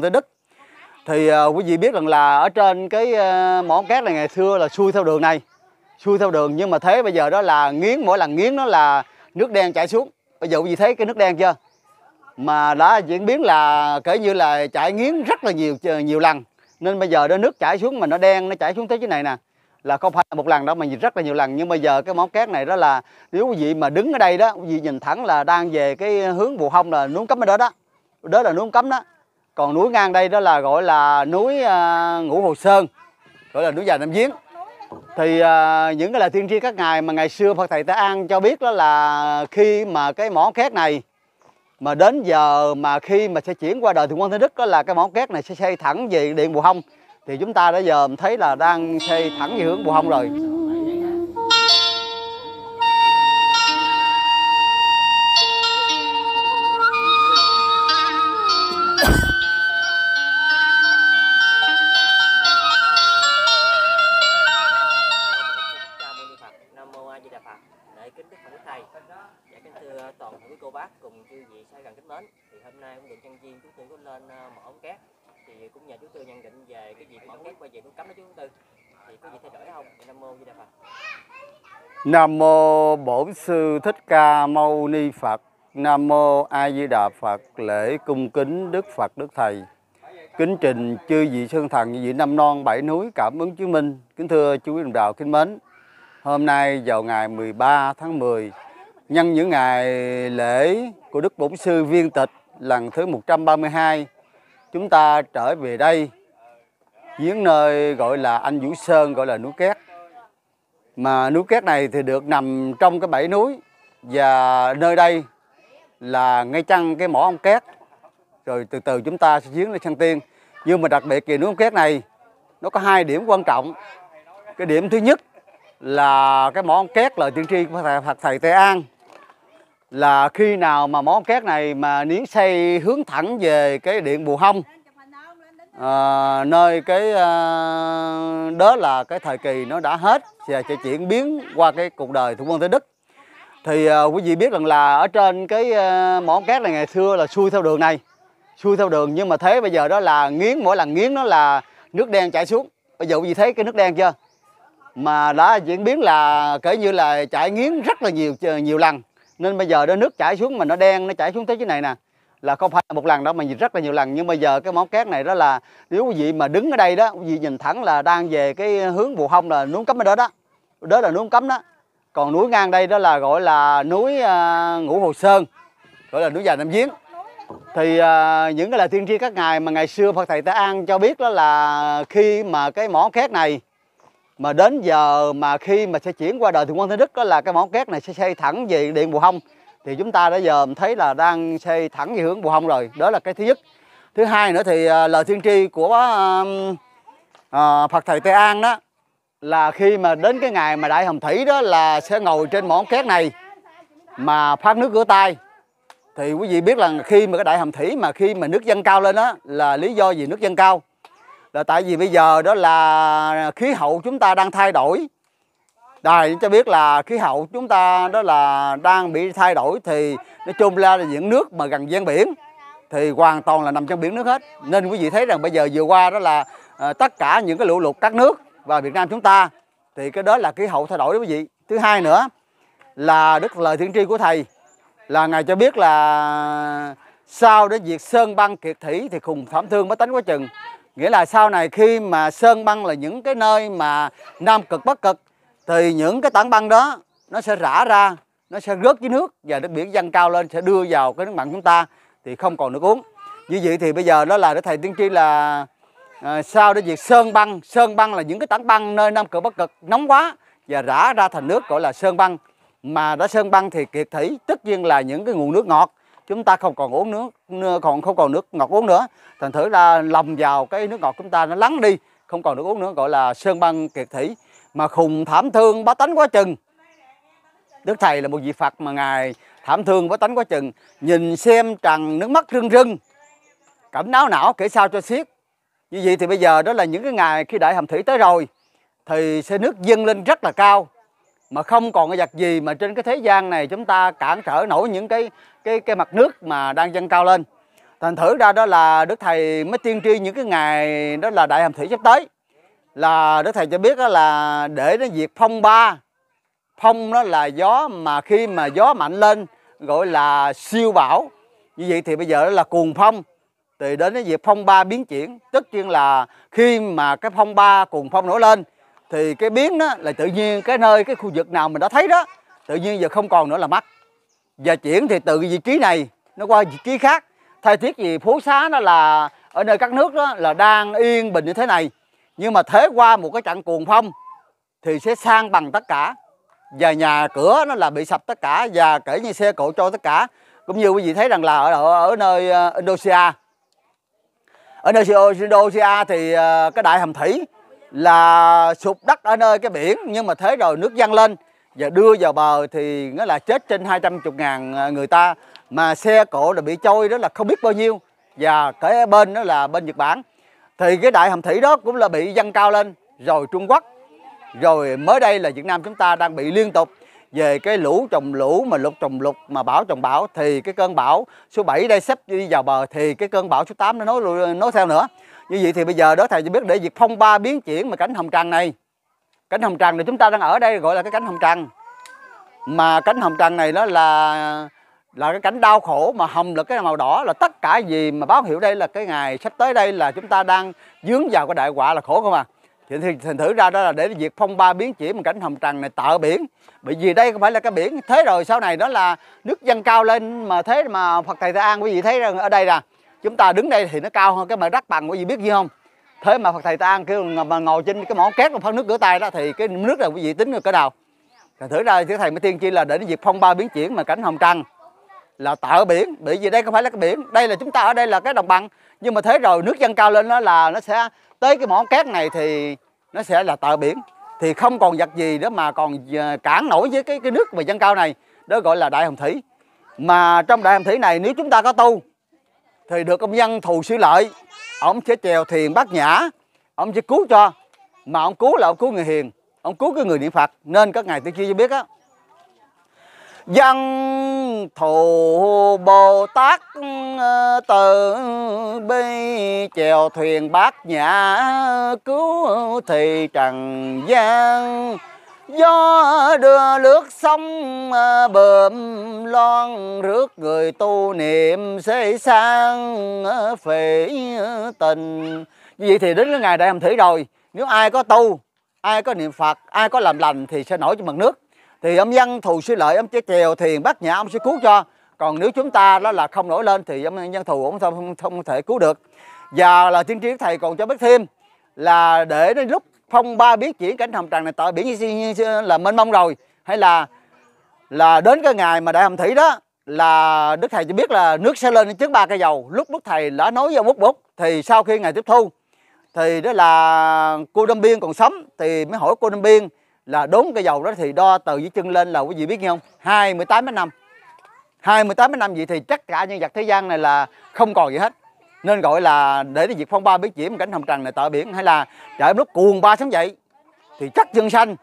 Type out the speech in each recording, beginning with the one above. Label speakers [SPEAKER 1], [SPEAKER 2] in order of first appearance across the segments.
[SPEAKER 1] tới Đức thì uh, quý vị biết rằng là ở trên cái uh, mỏ cát này ngày xưa là xuôi theo đường này xuôi theo đường nhưng mà thế bây giờ đó là nghiến mỗi lần nghiến nó là nước đen chảy xuống bây giờ quý vị thấy cái nước đen chưa mà đã diễn biến là kể như là chảy nghiến rất là nhiều ờ, nhiều lần nên bây giờ đó nước chảy xuống mà nó đen nó chảy xuống tới cái này nè là không phải một lần đâu mà rất là nhiều lần nhưng bây giờ cái món cát này đó là nếu quý vị mà đứng ở đây đó quý vị nhìn thẳng là đang về cái hướng bù hông là núm cấm ở đó đó đó là núm cấm đó còn núi ngang đây đó là gọi là núi à, ngũ hồ sơn gọi là núi già nam giếng thì à, những cái lời tiên tri các ngài mà ngày xưa phật thầy ta an cho biết đó là khi mà cái mỏ két này mà đến giờ mà khi mà sẽ chuyển qua đời thượng quan thế đức đó là cái mỏ két này sẽ xây thẳng về điện bù hông thì chúng ta đã giờ thấy là đang xây thẳng về hướng bù hông rồi chư vị sai gần kính mến thì hôm nay cũng được nhân viên chú tôi có lên ờ, mở ống cát thì cũng nhờ chú tư nhận định về cái việc mỏng cát bây giờ cũng cấm đó chú tư thì có gì thay đổi không nam mô di đà phật nam mô bổn sư thích ca mâu ni phật nam mô a di đà phật lễ cung kính đức phật đức thầy kính trình chư vị sơn thần vị năm non bảy núi cảm ứng chứng minh kính thưa chú đồng đạo kính mến hôm nay vào ngày 13 tháng 10 nhân những ngày lễ của Đức Bổn Sư Viên Tịch lần thứ 132 chúng ta trở về đây giếng nơi gọi là Anh Vũ Sơn gọi là núi Két mà núi Két này thì được nằm trong cái bảy núi và nơi đây là ngay chăng cái mỏ ông Két rồi từ từ chúng ta sẽ giếng lên sang tiên nhưng mà đặc biệt kỳ núi ông Két này nó có hai điểm quan trọng cái điểm thứ nhất là cái mỏ ông Két lời tiên tri của thầy, thầy Tây An là khi nào mà món két này mà niến xây hướng thẳng về cái điện Bù Hông à, nơi cái à, đó là cái thời kỳ nó đã hết và sẽ chuyển biến qua cái cuộc đời thủ quân tới Đức thì à, quý vị biết rằng là ở trên cái à, mỏn két này ngày xưa là xuôi theo đường này xuôi theo đường nhưng mà thế bây giờ đó là nghiến mỗi lần nghiến nó là nước đen chảy xuống bây giờ quý vị thấy cái nước đen chưa mà đã diễn biến là kể như là chảy nghiến rất là nhiều nhiều lần nên bây giờ đó nước chảy xuống mà nó đen nó chảy xuống tới cái này nè là không phải một lần đâu mà nhìn rất là nhiều lần nhưng bây giờ cái món cát này đó là nếu quý vị mà đứng ở đây đó quý vị nhìn thẳng là đang về cái hướng vụ hông là núi cấm ở đó đó đó là núi cấm đó còn núi ngang đây đó là gọi là núi uh, ngũ hồ sơn gọi là núi già nam giếng thì uh, những cái là tiên tri các ngài mà ngày xưa phật thầy ta an cho biết đó là khi mà cái mỏ cát này mà đến giờ mà khi mà sẽ chuyển qua đời thượng quan thế đức đó là cái mỏng két này sẽ xây thẳng về điện bù hông thì chúng ta đã giờ thấy là đang xây thẳng về hướng bù hông rồi đó là cái thứ nhất thứ hai nữa thì à, lời tiên tri của à, phật thầy tây an đó là khi mà đến cái ngày mà đại hồng thủy đó là sẽ ngồi trên mỏng két này mà phát nước rửa tay thì quý vị biết là khi mà cái đại hầm thủy mà khi mà nước dâng cao lên đó là lý do gì nước dâng cao là tại vì bây giờ đó là khí hậu chúng ta đang thay đổi đài cho biết là khí hậu chúng ta đó là đang bị thay đổi thì nói chung là những nước mà gần gian biển thì hoàn toàn là nằm trong biển nước hết nên quý vị thấy rằng bây giờ vừa qua đó là à, tất cả những cái lũ lụt các nước và Việt Nam chúng ta thì cái đó là khí hậu thay đổi đó quý vị thứ hai nữa là đức lời thiện tri của thầy là ngài cho biết là sau đến việc sơn băng kiệt thủy thì khùng thảm thương mới tánh quá chừng nghĩa là sau này khi mà sơn băng là những cái nơi mà nam cực bắc cực thì những cái tảng băng đó nó sẽ rã ra nó sẽ rớt dưới nước và nước biển dâng cao lên sẽ đưa vào cái nước mặn chúng ta thì không còn nước uống như vậy thì bây giờ đó là để thầy tiên tri là à, sao để việc sơn băng sơn băng là những cái tảng băng nơi nam cực bắc cực nóng quá và rã ra thành nước gọi là sơn băng mà đã sơn băng thì kiệt thủy tất nhiên là những cái nguồn nước ngọt chúng ta không còn uống nước còn không còn nước ngọt uống nữa thành thử là lòng vào cái nước ngọt chúng ta nó lắng đi không còn nước uống nữa gọi là sơn băng kiệt thủy mà khùng thảm thương bá tánh quá chừng đức thầy là một vị phật mà ngài thảm thương bá tánh quá chừng nhìn xem trần nước mắt rưng rưng cảm náo não kể sao cho xiết như vậy thì bây giờ đó là những cái ngày khi đại hầm thủy tới rồi thì xe nước dâng lên rất là cao mà không còn cái vật gì mà trên cái thế gian này chúng ta cản trở nổi những cái cái cái mặt nước mà đang dâng cao lên thành thử ra đó là đức thầy mới tiên tri những cái ngày đó là đại hàm thủy sắp tới là đức thầy cho biết đó là để nó diệt phong ba phong nó là gió mà khi mà gió mạnh lên gọi là siêu bão như vậy thì bây giờ đó là cuồng phong thì đến cái việc phong ba biến chuyển tất nhiên là khi mà cái phong ba cuồng phong nổi lên thì cái biến đó là tự nhiên cái nơi cái khu vực nào mình đã thấy đó tự nhiên giờ không còn nữa là mắc và chuyển thì từ vị trí này nó qua vị trí khác thay thiết gì phố xá nó là ở nơi các nước đó là đang yên bình như thế này nhưng mà thế qua một cái trận cuồng phong thì sẽ sang bằng tất cả và nhà cửa nó là bị sập tất cả và kể như xe cộ cho tất cả cũng như quý vị thấy rằng là ở ở, ở nơi ờ, Indonesia ở nơi Indonesia thì ờ, cái đại hầm thủy là sụp đất ở nơi cái biển nhưng mà thế rồi nước dâng lên và đưa vào bờ thì nó là chết trên 210 ngàn à, người ta mà xe cộ là bị trôi đó là không biết bao nhiêu và cái bên đó là bên Nhật Bản thì cái đại hầm thủy đó cũng là bị dâng cao lên rồi Trung Quốc rồi mới đây là Việt Nam chúng ta đang bị liên tục về cái lũ trồng lũ mà lục trồng lục mà bão trồng bão thì cái cơn bão số 7 đây sắp đi vào bờ thì cái cơn bão số 8 nó nối nói theo nữa như vậy thì bây giờ đó thầy cho biết để việc phong ba biến chuyển mà cánh hồng trần này cánh hồng trần này chúng ta đang ở đây gọi là cái cánh hồng trần mà cánh hồng trần này đó là là cái cảnh đau khổ mà hồng là cái màu đỏ là tất cả gì mà báo hiệu đây là cái ngày sắp tới đây là chúng ta đang dướng vào cái đại quả là khổ không à thì, thì, thì thử ra đó là để việc phong ba biến chuyển một cảnh hồng trần này tợ biển bởi vì đây không phải là cái biển thế rồi sau này đó là nước dâng cao lên mà thế mà phật thầy tây an quý vị thấy rằng ở đây là chúng ta đứng đây thì nó cao hơn cái mà đất bằng của gì biết gì không thế mà phật thầy ta ăn kêu mà ngồi trên cái mỏ két mà phao nước rửa tay đó thì cái nước này quý vị tính được cái nào thì thử ra thì thầy mới tiên chi là để cái việc phong ba biến chuyển mà cảnh hồng trăng là tạo biển bởi vì đây không phải là cái biển đây là chúng ta ở đây là cái đồng bằng nhưng mà thế rồi nước dâng cao lên nó là nó sẽ tới cái mỏ két này thì nó sẽ là tạo biển thì không còn vật gì nữa mà còn ờ, cản nổi với cái cái nước mà dâng cao này đó gọi là đại hồng thủy mà trong đại hồng thủy này nếu chúng ta có tu thì được ông nhân thù sư lợi ông sẽ chèo thiền bát nhã ông sẽ cứu cho mà ông cứu là ông cứu người hiền ông cứu cái người niệm phật nên các ngài tiên tri cho biết á dân thù bồ tát ờ, từ bi chèo thuyền bát nhã cứu thì trần gian gió đưa lướt sông ờ, bờm loan rước người tu niệm xế sang ờ, phế tình vậy thì đến cái ngày đại hồng thủy rồi nếu ai có tu ai có niệm phật ai có làm lành thì sẽ nổi trên mặt nước thì ông dân thù suy lợi ông chế chèo thiền bắt nhã ông sẽ cứu cho còn nếu chúng ta đó là không nổi lên thì ông dân thù cũng không, không, không thể cứu được và là tiên tri thầy còn cho biết thêm là để đến lúc phong ba biết chỉ cảnh hồng trần này tọa biển như, là mênh mông rồi hay là là đến cái ngày mà đại hồng thủy đó là đức thầy cho biết là nước sẽ lên trước ba cây dầu lúc đức thầy đã nói vào bút bút thì sau khi ngày tiếp thu thì đó là cô đâm biên còn sống thì mới hỏi cô đâm biên là đốn cây dầu đó thì đo từ dưới chân lên là quý vị biết nghe không 28 năm 28 năm vậy thì tất cả nhân vật thế gian này là không còn gì hết nên gọi là để cái diệt phong ba biết diễm cảnh hầm trần này tợ biển hay là trời lúc cuồng ba sáng dậy thì chắc dân xanh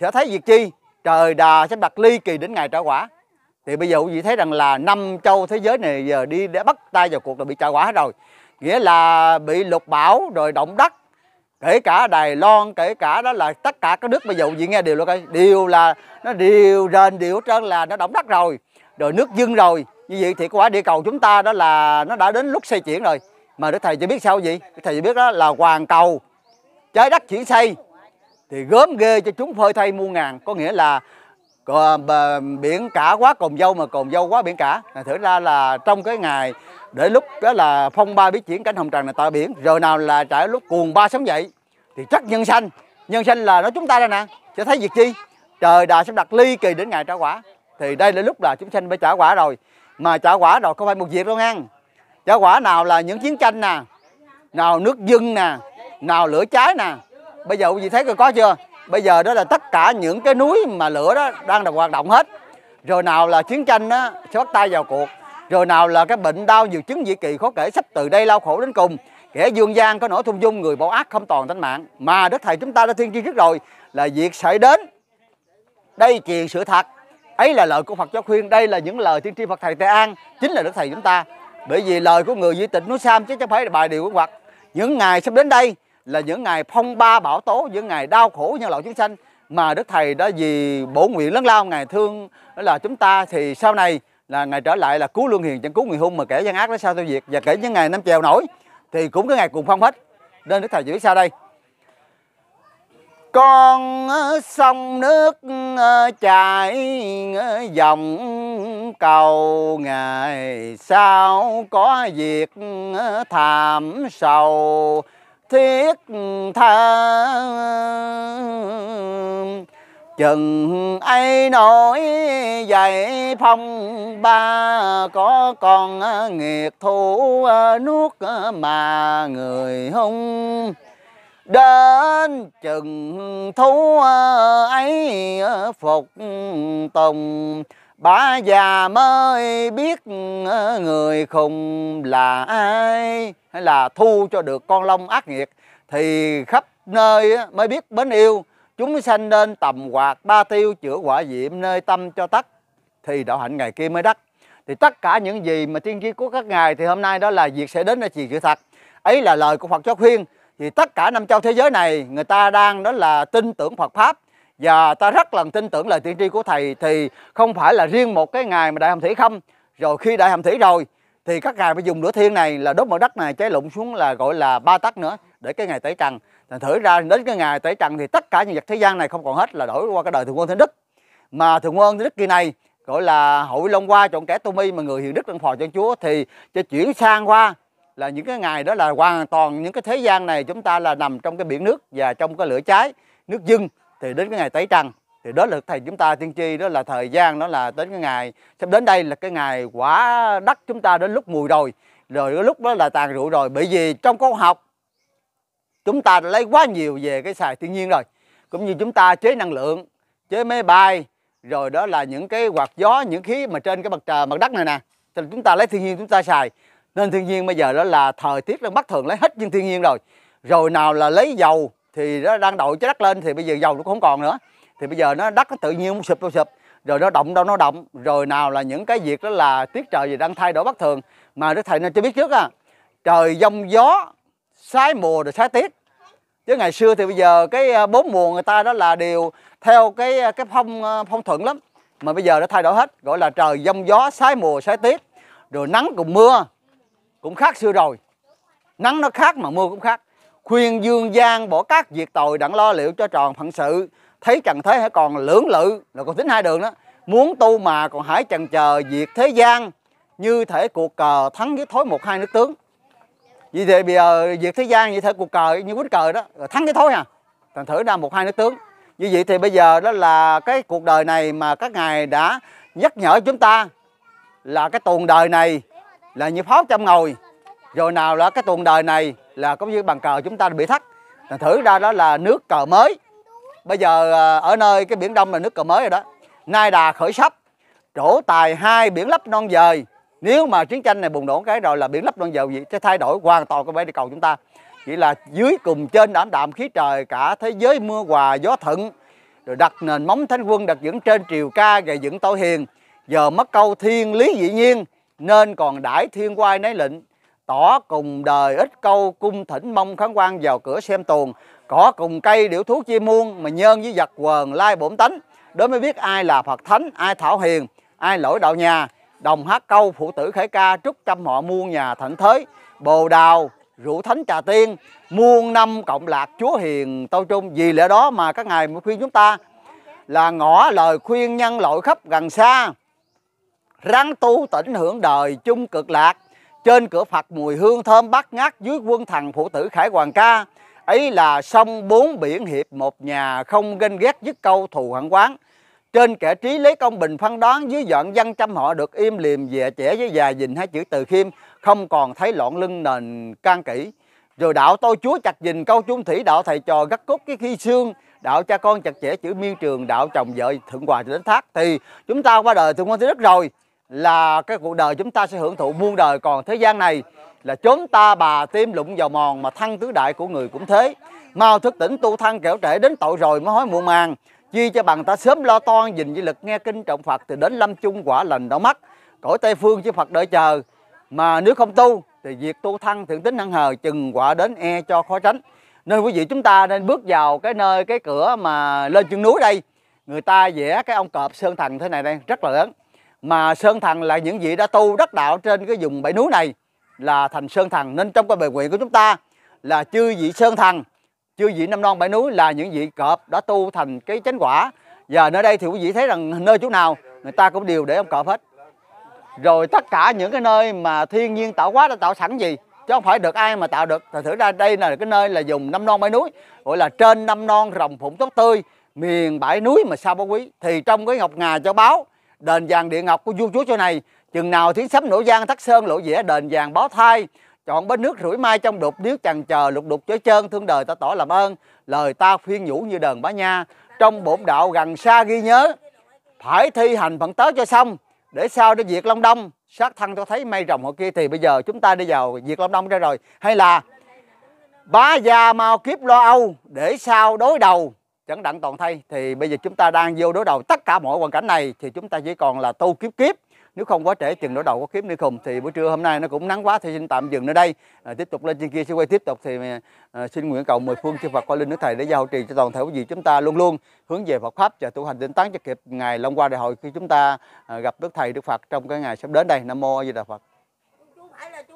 [SPEAKER 1] sẽ thấy việc chi trời đà sẽ đặt ly kỳ đến ngày trả quả thì bây giờ quý vị thấy rằng là năm châu thế giới này giờ đi để bắt tay vào cuộc là bị trả quả hết rồi nghĩa là bị lục bão rồi động đất kể cả Đài Loan kể cả đó là tất cả các nước bây giờ gì nghe đều là đều là nó đều rền đều trơn là nó động đất rồi rồi nước dưng rồi như vậy thì quả địa cầu chúng ta đó là nó đã đến lúc xây chuyển rồi mà đức thầy chỉ biết sao vậy thầy chỉ biết đó là hoàn cầu trái đất chuyển xây thì gớm ghê cho chúng phơi thay muôn ngàn có nghĩa là ờ, biển cả quá cồn dâu mà cồn dâu quá biển cả thử ra là trong cái ngày để lúc đó là phong ba biết chuyển cánh hồng trần này tại biển rồi nào là trải lúc cuồng ba sống dậy thì chắc nhân sanh nhân sanh là nó chúng ta đây nè sẽ thấy việc chi trời đã sắp đặt ly kỳ đến ngày trả quả thì đây là lúc là chúng sanh phải trả quả rồi mà trả quả rồi không phải một việc đâu ngang trả quả nào là những chiến tranh nè nào nước dưng nè nào lửa cháy nè bây giờ quý vị thấy có chưa bây giờ đó là tất cả những cái núi mà lửa đó đang được hoạt động hết rồi nào là chiến tranh đó sẽ bắt tay vào cuộc rồi nào là cái bệnh đau nhiều chứng dị kỳ khó kể sắp từ đây lao khổ đến cùng kẻ dương gian có nỗi thung dung người bỏ ác không toàn tánh mạng mà đức thầy chúng ta đã thiên tri trước rồi là việc xảy đến đây truyền sự thật ấy là lời của Phật giáo khuyên đây là những lời tiên tri Phật thầy Tây An chính là đức thầy chúng ta bởi vì lời của người di tịnh núi Sam chứ chẳng phải là bài điều của Phật những ngày sắp đến đây là những ngày phong ba bão tố những ngày đau khổ nhân loại chúng sanh mà đức thầy đã vì bổ nguyện lớn lao ngài thương đó là chúng ta thì sau này là ngày trở lại là cứu lương hiền chẳng cứu người hung mà kẻ gian ác đó sao tiêu diệt và kể những ngày năm chèo nổi thì cũng cái ngày cùng phong hết nên đức thầy giữ biết sao đây con sông nước chảy dòng cầu ngày sau có việc thảm sầu thiết tha chừng ấy nổi dậy phong ba có con nghiệt thú nuốt mà người hung đến chừng thú ờ, ấy ờ, phục ừ, tùng bà già mới biết ừ, ờ, người khùng là ai hay là thu cho được con long ác nghiệt thì khắp nơi mới biết bến yêu chúng sanh nên tầm quạt ba tiêu chữa quả diệm nơi tâm cho tắt thì đạo hạnh ngày kia mới đắc thì tất cả những gì mà tiên tri của các ngài thì hôm nay đó là việc sẽ đến là chuyện sự thật ấy là lời của phật giáo khuyên vì tất cả năm châu thế giới này người ta đang đó là tin tưởng Phật Pháp và ta rất là tin tưởng lời tiên tri của thầy thì không phải là riêng một cái ngày mà đại hàm thủy không rồi khi đại hàm thủy rồi thì các ngài phải dùng lửa thiên này là đốt mặt đất này cháy lụng xuống là gọi là ba tắc nữa để cái ngày tẩy trần thành thử ra đến cái ngày tẩy trần thì tất cả những vật thế gian này không còn hết là đổi qua cái đời thượng quân thánh đức mà thượng quân thánh đức kỳ này gọi là hội long qua chọn kẻ tu mi mà người hiền đức đang phò cho chúa thì cho chuyển sang qua là những cái ngày đó là hoàn toàn những cái thế gian này chúng ta là nằm trong cái biển nước và trong cái lửa cháy nước dưng thì đến cái ngày tẩy trăng thì đó là thầy chúng ta tiên tri đó là thời gian đó là đến cái ngày sắp đến đây là cái ngày quả đất chúng ta đến lúc mùi rồi rồi cái lúc đó là tàn rượu rồi bởi vì trong khoa học chúng ta đã lấy quá nhiều về cái xài thiên nhiên rồi cũng như chúng ta chế năng lượng chế máy bay rồi đó là những cái quạt gió những khí mà trên cái mặt trời mặt đất này nè thì chúng ta lấy thiên nhiên chúng ta xài nên thiên nhiên bây giờ đó là thời tiết đang bất thường lấy hết những thiên nhiên rồi rồi nào là lấy dầu thì nó đang đội trái đất lên thì bây giờ dầu nó cũng không còn nữa thì bây giờ nó đất nó tự nhiên sụp đâu sụp rồi nó động đâu nó động rồi nào là những cái việc đó là tiết trời gì đang thay đổi bất thường mà đức thầy nên cho biết trước à trời giông gió sái mùa rồi sái tiết chứ ngày xưa thì bây giờ cái à, bốn mùa người ta đó là đều theo cái à, cái phong à, phong thuận lắm mà bây giờ nó thay đổi hết gọi là trời giông gió sái mùa sái tiết rồi nắng cùng mưa cũng khác xưa rồi nắng nó khác mà mưa cũng khác khuyên dương gian bỏ các việc tội đặng lo liệu cho tròn phận sự thấy chẳng thế hãy còn lưỡng lự là còn tính hai đường đó muốn tu mà còn hãy chần chờ việc thế gian như thể cuộc cờ thắng với thối một hai nước tướng vì vậy bây giờ việc thế gian như thể cuộc cờ như quýnh cờ đó thắng với thối à thành thử ra một hai nước tướng như vậy thì bây giờ đó là cái cuộc đời này mà các ngài đã nhắc nhở chúng ta là cái tuần đời này là như pháo trăm ngồi rồi nào là cái tuần đời này là cũng như bàn cờ chúng ta bị thắt thành thử ra đó là nước cờ mới bây giờ à, ở nơi cái biển đông là nước cờ mới rồi đó nay đà khởi sắp chỗ tài hai biển lấp non dời nếu mà chiến tranh này bùng nổ cái rồi là biển lấp non dời gì sẽ thay đổi hoàn toàn cái vẻ địa cầu chúng ta chỉ là dưới cùng trên đảm đạm khí trời cả thế giới mưa hòa gió thuận rồi đặt nền móng thánh quân đặt dưỡng trên triều ca gầy dựng tổ hiền giờ mất câu thiên lý dị nhiên nên còn đãi thiên quai nấy lệnh tỏ cùng đời ít câu cung thỉnh mong khán quan vào cửa xem tuồng cỏ cùng cây điểu thuốc chi muôn mà nhơn với giặc quần lai bổn tánh đó mới biết ai là phật thánh ai thảo hiền ai lỗi đạo nhà đồng hát câu phụ tử khải ca trúc trăm họ muôn nhà thảnh thới bồ đào rượu thánh trà tiên muôn năm cộng lạc chúa hiền tâu trung vì lẽ đó mà các ngài mới khuyên chúng ta là ngõ lời khuyên nhân lỗi khắp gần xa ráng tu tỉnh hưởng đời chung cực lạc trên cửa Phật mùi hương thơm bát ngát dưới quân thần phụ tử Khải Hoàng Ca ấy là sông bốn biển hiệp một nhà không ganh ghét dứt câu thù hận quán trên kẻ trí lấy công bình phân đoán dưới dọn dân trăm họ được im liềm dè trẻ với già dình hai chữ từ khiêm không còn thấy loạn lưng nền can kỹ rồi đạo tôi chúa chặt dình câu chung thủy đạo thầy trò gắt cốt cái khi xương đạo cha con chặt chẽ chữ miên trường đạo chồng vợ thượng hòa đến thác thì chúng ta qua đời thượng quan thế đất rồi là cái cuộc đời chúng ta sẽ hưởng thụ muôn đời còn thế gian này là chốn ta bà tim lụng vào mòn mà thân tứ đại của người cũng thế mau thức tỉnh tu thân kẻo trễ đến tội rồi mới hối muộn màng chi cho bằng ta sớm lo toan dình với lực nghe kinh trọng phật thì đến lâm chung quả lành đỏ mắt cõi tây phương chứ phật đợi chờ mà nếu không tu thì việc tu thân thượng tính hẳn hờ chừng quả đến e cho khó tránh nên quý vị chúng ta nên bước vào cái nơi cái cửa mà lên chân núi đây người ta vẽ cái ông cọp sơn thần thế này đây rất là lớn mà sơn thần là những vị đã tu đắc đạo trên cái vùng bảy núi này là thành sơn thần nên trong cái bài nguyện của chúng ta là chư vị sơn thần chư vị năm non bảy núi là những vị cọp đã tu thành cái chánh quả và nơi đây thì quý vị thấy rằng nơi chỗ nào người ta cũng đều để ông cọp hết rồi tất cả những cái nơi mà thiên nhiên tạo quá đã tạo sẵn gì chứ không phải được ai mà tạo được thì thử ra đây là cái nơi là dùng năm non bảy núi gọi là trên năm non rồng phụng tốt tươi miền bãi núi mà sao báo quý thì trong cái ngọc ngà cho báo đền vàng địa ngọc của vua chúa chỗ này chừng nào thí sấm nổ giang thắt sơn lộ dĩa đền vàng báo thai chọn bến nước rủi mai trong đục nếu chằn chờ lục đục chớ trơn thương đời ta tỏ làm ơn lời ta khuyên nhủ như đờn bá nha trong bổn đạo gần xa ghi nhớ phải thi hành phận tớ cho xong để sau đến việc long đông sát thân tôi thấy mây rồng họ kia thì bây giờ chúng ta đi vào việc long đông ra rồi hay là bá gia mau kiếp lo âu để sau đối đầu chẩn đặng toàn thay thì bây giờ chúng ta đang vô đối đầu tất cả mọi hoàn cảnh này thì chúng ta chỉ còn là tu kiếp kiếp nếu không quá trễ chừng đối đầu có kiếp nữa khùng thì buổi trưa hôm nay nó cũng nắng quá thì xin tạm dừng nơi đây à, tiếp tục lên trên kia sẽ quay tiếp tục thì à, à, xin nguyện cầu mười phương chư Phật qua linh nước thầy để gia hộ trì cho toàn thể quý vị chúng ta luôn luôn hướng về Phật pháp và tu hành tinh tấn cho kịp ngày Long qua đại hội khi chúng ta à, gặp đức thầy Đức Phật trong cái ngày sắp đến đây Nam mô A Di Đà Phật